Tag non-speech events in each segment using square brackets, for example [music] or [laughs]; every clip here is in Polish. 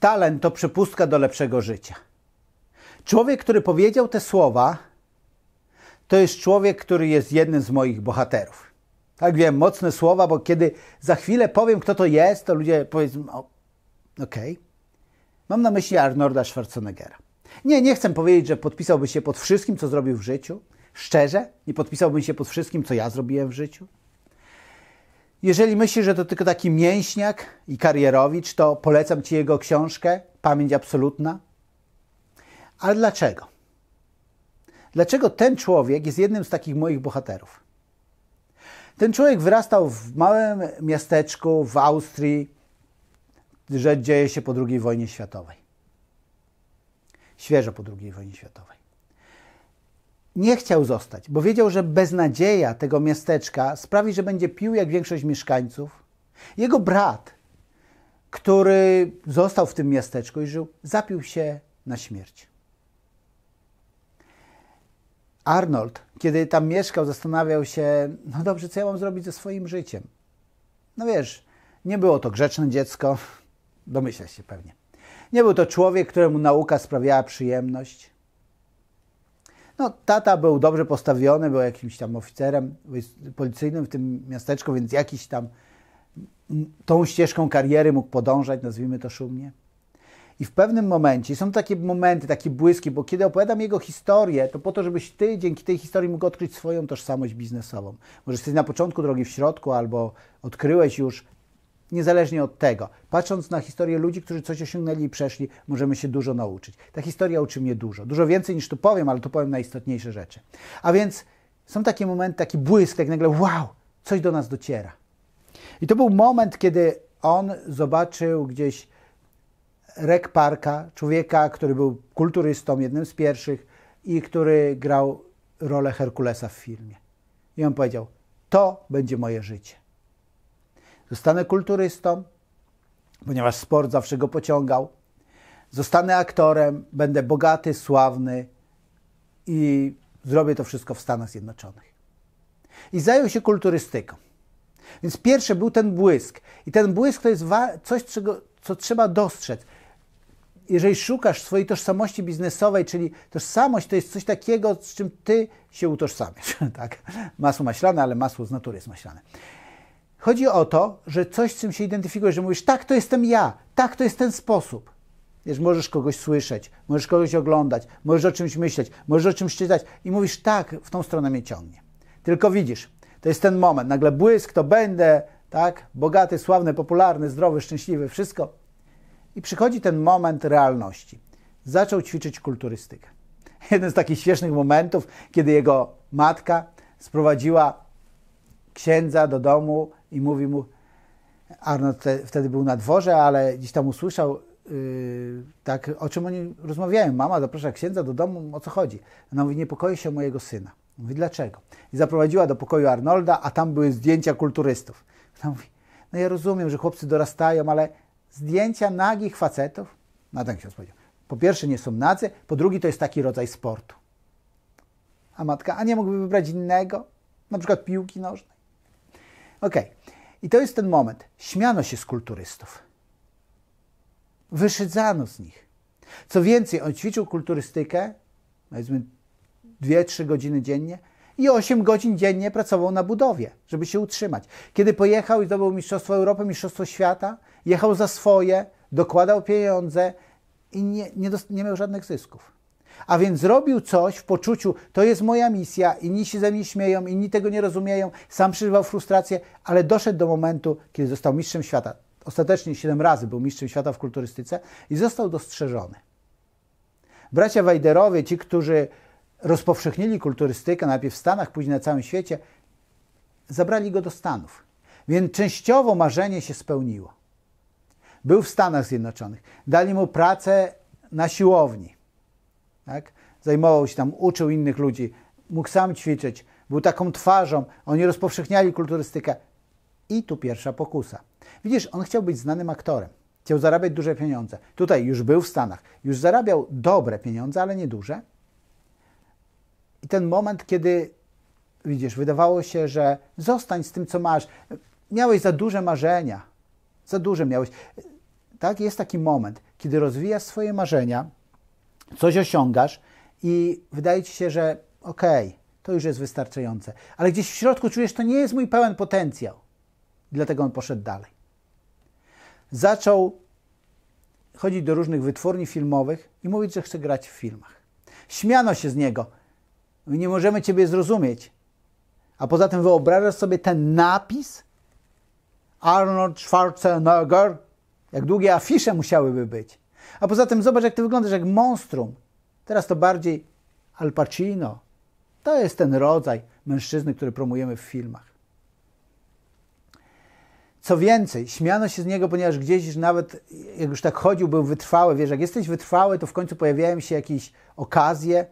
talent to przepustka do lepszego życia. Człowiek, który powiedział te słowa, to jest człowiek, który jest jednym z moich bohaterów. Tak wiem, mocne słowa, bo kiedy za chwilę powiem, kto to jest, to ludzie powiedzą: Okej. Okay. Mam na myśli Arnolda Schwarzeneggera. Nie, nie chcę powiedzieć, że podpisałby się pod wszystkim, co zrobił w życiu. Szczerze, nie podpisałbym się pod wszystkim, co ja zrobiłem w życiu. Jeżeli myślisz, że to tylko taki mięśniak i karierowicz, to polecam Ci jego książkę Pamięć Absolutna. Ale dlaczego? Dlaczego ten człowiek jest jednym z takich moich bohaterów? Ten człowiek wyrastał w małym miasteczku w Austrii, że dzieje się po II wojnie światowej. Świeżo po II wojnie światowej nie chciał zostać, bo wiedział, że beznadzieja tego miasteczka sprawi, że będzie pił jak większość mieszkańców. Jego brat, który został w tym miasteczku i żył, zapił się na śmierć. Arnold, kiedy tam mieszkał, zastanawiał się, no dobrze, co ja mam zrobić ze swoim życiem? No wiesz, nie było to grzeczne dziecko, domyśla się pewnie. Nie był to człowiek, któremu nauka sprawiała przyjemność. No, tata był dobrze postawiony, był jakimś tam oficerem policyjnym w tym miasteczku, więc jakiś tam tą ścieżką kariery mógł podążać, nazwijmy to szumnie. I w pewnym momencie, są takie momenty, takie błyski, bo kiedy opowiadam jego historię, to po to, żebyś ty dzięki tej historii mógł odkryć swoją tożsamość biznesową. Może jesteś na początku drogi w środku, albo odkryłeś już niezależnie od tego, patrząc na historię ludzi, którzy coś osiągnęli i przeszli, możemy się dużo nauczyć. Ta historia uczy mnie dużo. Dużo więcej niż tu powiem, ale tu powiem najistotniejsze rzeczy. A więc są takie momenty, taki błysk, jak nagle wow, coś do nas dociera. I to był moment, kiedy on zobaczył gdzieś Rek Parka, człowieka, który był kulturystą, jednym z pierwszych i który grał rolę Herkulesa w filmie. I on powiedział: To będzie moje życie. Zostanę kulturystą, ponieważ sport zawsze go pociągał. Zostanę aktorem, będę bogaty, sławny i zrobię to wszystko w Stanach Zjednoczonych. I zajął się kulturystyką. Więc pierwszy był ten błysk. I ten błysk to jest coś, czego, co trzeba dostrzec. Jeżeli szukasz swojej tożsamości biznesowej, czyli tożsamość to jest coś takiego, z czym ty się utożsamiasz. [laughs] tak? Masło maślane, ale masło z natury jest maślane. Chodzi o to, że coś, z czym się identyfikujesz, że mówisz, tak, to jestem ja, tak, to jest ten sposób. Wiesz, możesz kogoś słyszeć, możesz kogoś oglądać, możesz o czymś myśleć, możesz o czymś czytać i mówisz, tak, w tą stronę mnie ciągnie. Tylko widzisz, to jest ten moment, nagle błysk, to będę, tak, bogaty, sławny, popularny, zdrowy, szczęśliwy, wszystko. I przychodzi ten moment realności. Zaczął ćwiczyć kulturystykę. [laughs] Jeden z takich śmiesznych momentów, kiedy jego matka sprowadziła księdza do domu i mówi mu, Arnold te, wtedy był na dworze, ale gdzieś tam usłyszał, yy, tak, o czym oni rozmawiają. Mama zaprasza księdza do domu, o co chodzi? Ona mówi, niepokoi się mojego syna. Mówi, dlaczego? I zaprowadziła do pokoju Arnolda, a tam były zdjęcia kulturystów. Ona mówi, no ja rozumiem, że chłopcy dorastają, ale zdjęcia nagich facetów? No ten tak ksiądz powiedział, po pierwsze nie są nacy, po drugie to jest taki rodzaj sportu. A matka, a nie mógłby wybrać innego? Na przykład piłki nożnej? OK. I to jest ten moment. Śmiano się z kulturystów. Wyszydzano z nich. Co więcej, on ćwiczył kulturystykę, powiedzmy 2-3 godziny dziennie i 8 godzin dziennie pracował na budowie, żeby się utrzymać. Kiedy pojechał i zdobył Mistrzostwo Europy, Mistrzostwo Świata, jechał za swoje, dokładał pieniądze i nie, nie, nie miał żadnych zysków. A więc zrobił coś w poczuciu, to jest moja misja, inni się ze mnie śmieją, inni tego nie rozumieją, sam przeżywał frustrację, ale doszedł do momentu, kiedy został mistrzem świata. Ostatecznie siedem razy był mistrzem świata w kulturystyce i został dostrzeżony. Bracia Wajderowie, ci, którzy rozpowszechnili kulturystykę najpierw w Stanach, później na całym świecie, zabrali go do Stanów. Więc częściowo marzenie się spełniło. Był w Stanach Zjednoczonych. Dali mu pracę na siłowni. Tak? Zajmował się tam, uczył innych ludzi, mógł sam ćwiczyć, był taką twarzą, oni rozpowszechniali kulturystykę. I tu pierwsza pokusa. Widzisz, on chciał być znanym aktorem, chciał zarabiać duże pieniądze. Tutaj już był w Stanach, już zarabiał dobre pieniądze, ale nie duże. I ten moment, kiedy widzisz, wydawało się, że zostań z tym, co masz. Miałeś za duże marzenia, za duże miałeś. Tak, jest taki moment, kiedy rozwijasz swoje marzenia, coś osiągasz i wydaje ci się, że okej, okay, to już jest wystarczające, ale gdzieś w środku czujesz, to nie jest mój pełen potencjał. Dlatego on poszedł dalej. Zaczął chodzić do różnych wytwórni filmowych i mówić, że chce grać w filmach. Śmiano się z niego. My nie możemy ciebie zrozumieć. A poza tym wyobrażasz sobie ten napis Arnold Schwarzenegger? Jak długie afisze musiałyby być. A poza tym zobacz, jak ty wyglądasz jak monstrum. Teraz to bardziej Al Pacino. To jest ten rodzaj mężczyzny, który promujemy w filmach. Co więcej, śmiano się z niego, ponieważ gdzieś nawet, jak już tak chodził, był wytrwały. Wiesz, jak jesteś wytrwały, to w końcu pojawiają się jakieś okazje,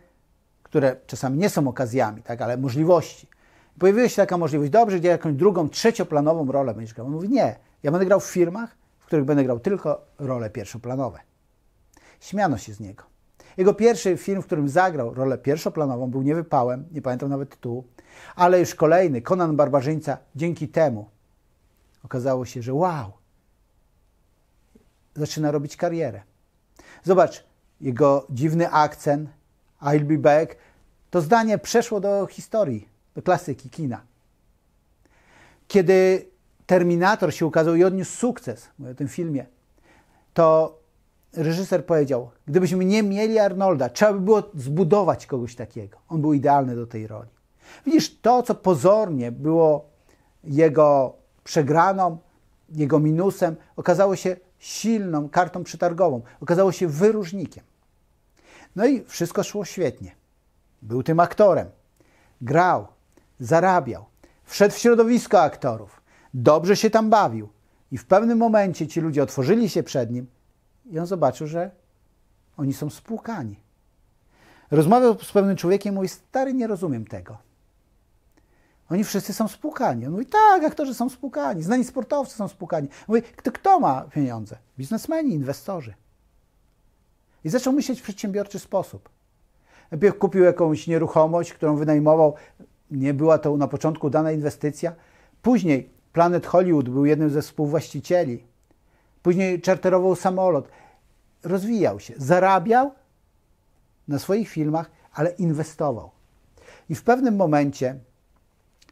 które czasami nie są okazjami, tak, ale możliwości. Pojawiła się taka możliwość, dobrze, gdzie jakąś drugą, trzecioplanową rolę będziesz grał. On mówi, nie, ja będę grał w firmach, w których będę grał tylko role pierwszoplanowe. Śmiano się z niego. Jego pierwszy film, w którym zagrał rolę pierwszoplanową, był Niewypałem, nie pamiętam nawet tytułu, ale już kolejny, Konan Barbarzyńca, dzięki temu okazało się, że wow, zaczyna robić karierę. Zobacz, jego dziwny akcent, I'll be back, to zdanie przeszło do historii, do klasyki kina. Kiedy Terminator się ukazał i odniósł sukces, mówię o tym filmie, to reżyser powiedział, gdybyśmy nie mieli Arnolda, trzeba by było zbudować kogoś takiego. On był idealny do tej roli. Widzisz, to, co pozornie było jego przegraną, jego minusem, okazało się silną kartą przetargową, okazało się wyróżnikiem. No i wszystko szło świetnie. Był tym aktorem. Grał, zarabiał, wszedł w środowisko aktorów, dobrze się tam bawił. I w pewnym momencie ci ludzie otworzyli się przed nim i on zobaczył, że oni są spłukani. Rozmawiał z pewnym człowiekiem i mówi, stary, nie rozumiem tego. Oni wszyscy są spłukani. On mówi, tak, aktorzy są spłukani, znani sportowcy są spłukani. Mówi, kto, kto ma pieniądze? Biznesmeni, inwestorzy. I zaczął myśleć w przedsiębiorczy sposób. Najpierw kupił jakąś nieruchomość, którą wynajmował. Nie była to na początku dana inwestycja. Później Planet Hollywood był jednym ze współwłaścicieli. Później czarterował samolot. Rozwijał się, zarabiał na swoich filmach, ale inwestował. I w pewnym momencie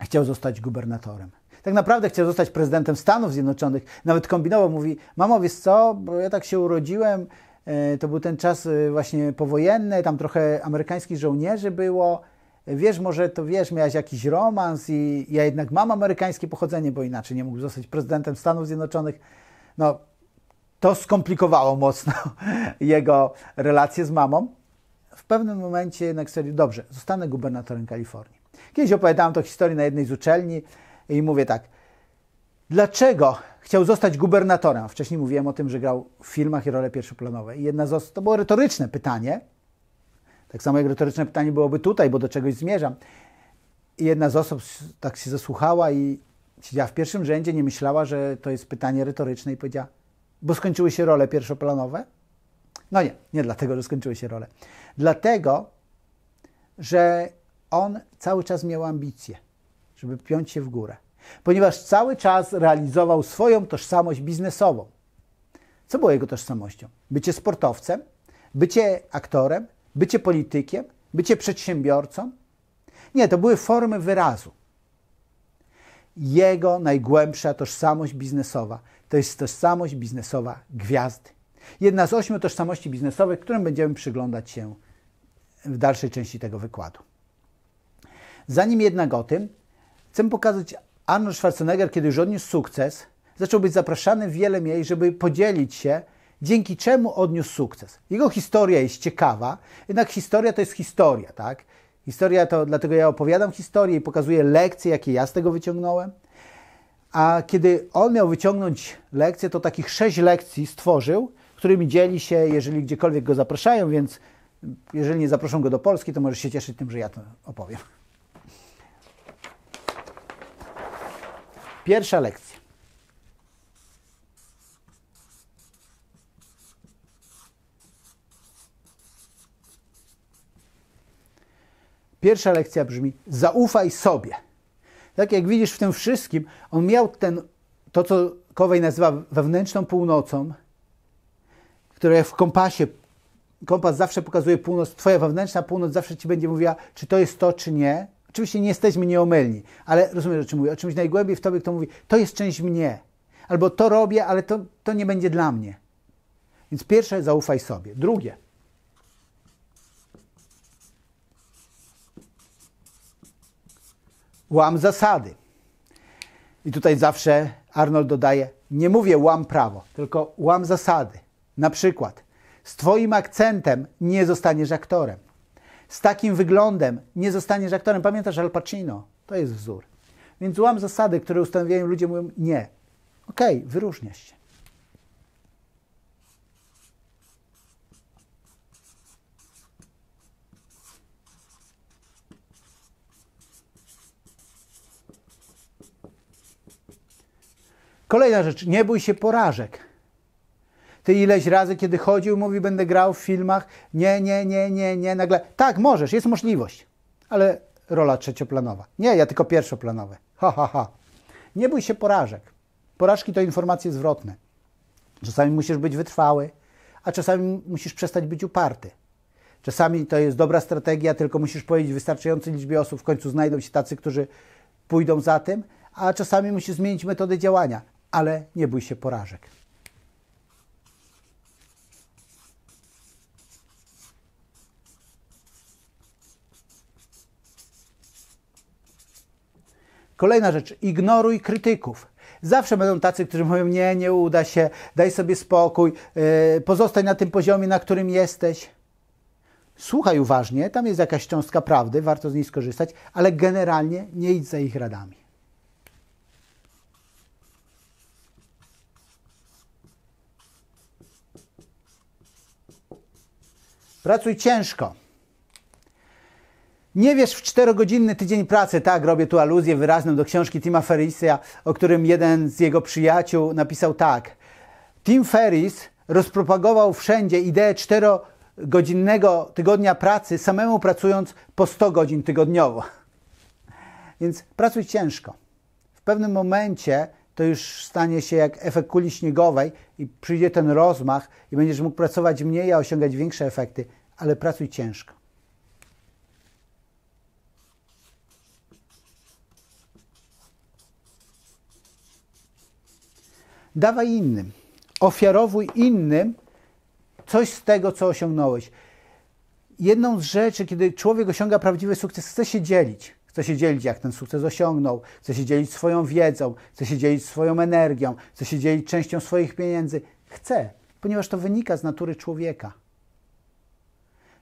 chciał zostać gubernatorem. Tak naprawdę chciał zostać prezydentem Stanów Zjednoczonych. Nawet kombinował, mówi: Mamo, wiesz co, bo ja tak się urodziłem, e, to był ten czas e, właśnie powojenny, tam trochę amerykańskich żołnierzy było. Wiesz, może to wiesz, miałeś jakiś romans i ja jednak mam amerykańskie pochodzenie, bo inaczej nie mógł zostać prezydentem Stanów Zjednoczonych. No, to skomplikowało mocno [laughs] jego relacje z mamą. W pewnym momencie jednak stwierdził, dobrze, zostanę gubernatorem Kalifornii. Kiedyś opowiadałem tę historię na jednej z uczelni i mówię tak, dlaczego chciał zostać gubernatorem? Wcześniej mówiłem o tym, że grał w filmach i role pierwszoplanowe. I jedna z osób, to było retoryczne pytanie, tak samo jak retoryczne pytanie byłoby tutaj, bo do czegoś zmierzam. I jedna z osób tak się zasłuchała i siedziała w pierwszym rzędzie, nie myślała, że to jest pytanie retoryczne i powiedziała, bo skończyły się role pierwszoplanowe? No nie, nie dlatego, że skończyły się role. Dlatego, że on cały czas miał ambicje, żeby piąć się w górę, ponieważ cały czas realizował swoją tożsamość biznesową. Co było jego tożsamością? Bycie sportowcem, bycie aktorem, bycie politykiem, bycie przedsiębiorcą? Nie, to były formy wyrazu. Jego najgłębsza tożsamość biznesowa to jest tożsamość biznesowa gwiazdy. Jedna z ośmiu tożsamości biznesowych, którym będziemy przyglądać się w dalszej części tego wykładu. Zanim jednak o tym, chcę pokazać Arnold Schwarzenegger, kiedy już odniósł sukces, zaczął być zapraszany w wiele miejsc, żeby podzielić się, dzięki czemu odniósł sukces. Jego historia jest ciekawa, jednak historia to jest historia, tak? Historia to, dlatego ja opowiadam historię i pokazuję lekcje, jakie ja z tego wyciągnąłem. A kiedy on miał wyciągnąć lekcję, to takich sześć lekcji stworzył, którymi dzieli się, jeżeli gdziekolwiek go zapraszają, więc jeżeli nie zaproszą go do Polski, to możesz się cieszyć tym, że ja to opowiem. Pierwsza lekcja. Pierwsza lekcja brzmi: zaufaj sobie. Tak jak widzisz w tym wszystkim, on miał ten, to co Kowej nazywa wewnętrzną północą, która w kompasie, kompas zawsze pokazuje północ, twoja wewnętrzna północ zawsze ci będzie mówiła, czy to jest to, czy nie. Oczywiście nie jesteśmy nieomylni, ale rozumiesz, o czym mówię, o czymś najgłębiej w tobie, kto mówi, to jest część mnie, albo to robię, ale to, to nie będzie dla mnie. Więc pierwsze, zaufaj sobie. Drugie, łam zasady. I tutaj zawsze Arnold dodaje, nie mówię łam prawo, tylko łam zasady. Na przykład, z Twoim akcentem nie zostaniesz aktorem. Z takim wyglądem nie zostaniesz aktorem. Pamiętasz Al Pacino? To jest wzór. Więc łam zasady, które ustanawiają ludzie, mówią nie. Okej, okay, wyróżniasz się. Kolejna rzecz, nie bój się porażek. Ty ileś razy, kiedy chodził, mówi, będę grał w filmach, nie, nie, nie, nie, nie, nagle, tak, możesz, jest możliwość, ale rola trzecioplanowa. Nie, ja tylko pierwszoplanowy. Ha, ha, ha. Nie bój się porażek. Porażki to informacje zwrotne. Czasami musisz być wytrwały, a czasami musisz przestać być uparty. Czasami to jest dobra strategia, tylko musisz powiedzieć wystarczającej liczbie osób, w końcu znajdą się tacy, którzy pójdą za tym, a czasami musisz zmienić metodę działania ale nie bój się porażek. Kolejna rzecz, ignoruj krytyków. Zawsze będą tacy, którzy mówią: Nie, nie uda się, daj sobie spokój, yy, pozostań na tym poziomie, na którym jesteś. Słuchaj uważnie, tam jest jakaś cząstka prawdy, warto z niej skorzystać, ale generalnie nie idź za ich radami. Pracuj ciężko. Nie wiesz w czterogodzinny tydzień pracy, tak, robię tu aluzję wyraźną do książki Tima Ferrisa, o którym jeden z jego przyjaciół napisał tak. Tim Ferris rozpropagował wszędzie ideę czterogodzinnego tygodnia pracy, samemu pracując po 100 godzin tygodniowo. Więc pracuj ciężko. W pewnym momencie to już stanie się jak efekt kuli śniegowej i przyjdzie ten rozmach i będziesz mógł pracować mniej, a osiągać większe efekty, ale pracuj ciężko. Dawaj innym. Ofiarowuj innym coś z tego, co osiągnąłeś. Jedną z rzeczy, kiedy człowiek osiąga prawdziwy sukces, chce się dzielić. Chce się dzielić, jak ten sukces osiągnął, chce się dzielić swoją wiedzą, chce się dzielić swoją energią, chce się dzielić częścią swoich pieniędzy. Chce, ponieważ to wynika z natury człowieka.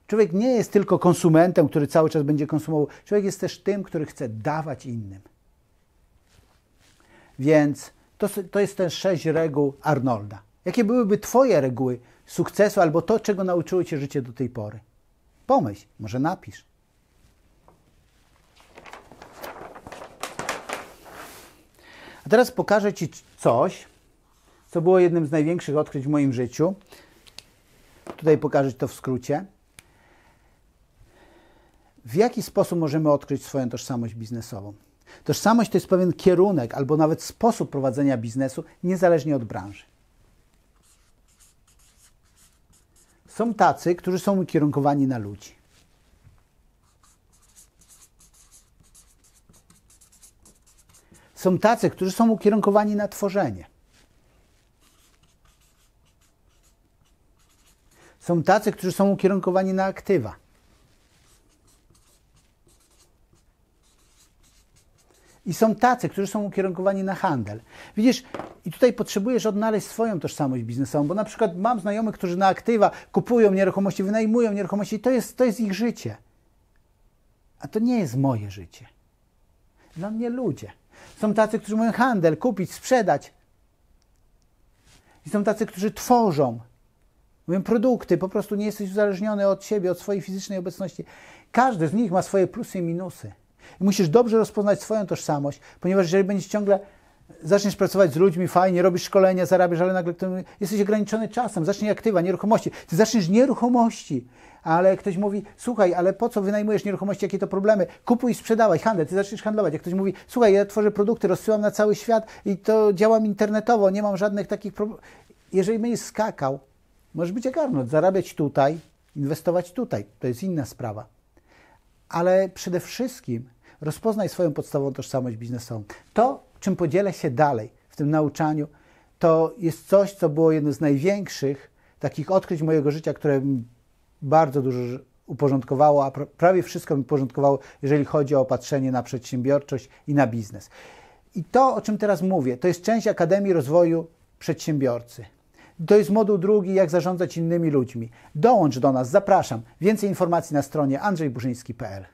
Człowiek nie jest tylko konsumentem, który cały czas będzie konsumował. Człowiek jest też tym, który chce dawać innym. Więc to, to jest ten sześć reguł Arnolda. Jakie byłyby Twoje reguły sukcesu albo to, czego nauczyło Cię życie do tej pory? Pomyśl, może napisz. A teraz pokażę Ci coś, co było jednym z największych odkryć w moim życiu. Tutaj pokażę to w skrócie. W jaki sposób możemy odkryć swoją tożsamość biznesową? Tożsamość to jest pewien kierunek albo nawet sposób prowadzenia biznesu, niezależnie od branży. Są tacy, którzy są ukierunkowani na ludzi są tacy, którzy są ukierunkowani na tworzenie. Są tacy, którzy są ukierunkowani na aktywa. I są tacy, którzy są ukierunkowani na handel. Widzisz, i tutaj potrzebujesz odnaleźć swoją tożsamość biznesową, bo na przykład mam znajomych, którzy na aktywa kupują nieruchomości, wynajmują nieruchomości, to jest, to jest ich życie. A to nie jest moje życie. Dla mnie ludzie. Są tacy, którzy mówią handel, kupić, sprzedać. I są tacy, którzy tworzą. Mówią produkty, po prostu nie jesteś uzależniony od siebie, od swojej fizycznej obecności. Każdy z nich ma swoje plusy i minusy. I musisz dobrze rozpoznać swoją tożsamość, ponieważ jeżeli będziesz ciągle zaczniesz pracować z ludźmi, fajnie, robisz szkolenia, zarabiasz, ale nagle jesteś ograniczony czasem, zaczniesz aktywa, nieruchomości. Ty zaczniesz nieruchomości, ale ktoś mówi, słuchaj, ale po co wynajmujesz nieruchomości, jakie to problemy? Kupuj i sprzedawaj, handel, ty zaczniesz handlować. Jak ktoś mówi, słuchaj, ja tworzę produkty, rozsyłam na cały świat i to działam internetowo, nie mam żadnych takich problemów. Jeżeli będziesz skakał, możesz być jak Arnold, zarabiać tutaj, inwestować tutaj, to jest inna sprawa. Ale przede wszystkim rozpoznaj swoją podstawową tożsamość biznesową. To, czym podzielę się dalej w tym nauczaniu, to jest coś, co było jednym z największych takich odkryć mojego życia, które bardzo dużo uporządkowało, a prawie wszystko mi uporządkowało, jeżeli chodzi o opatrzenie na przedsiębiorczość i na biznes. I to, o czym teraz mówię, to jest część Akademii Rozwoju Przedsiębiorcy. To jest moduł drugi, jak zarządzać innymi ludźmi. Dołącz do nas, zapraszam. Więcej informacji na stronie andrzejburzyński.pl.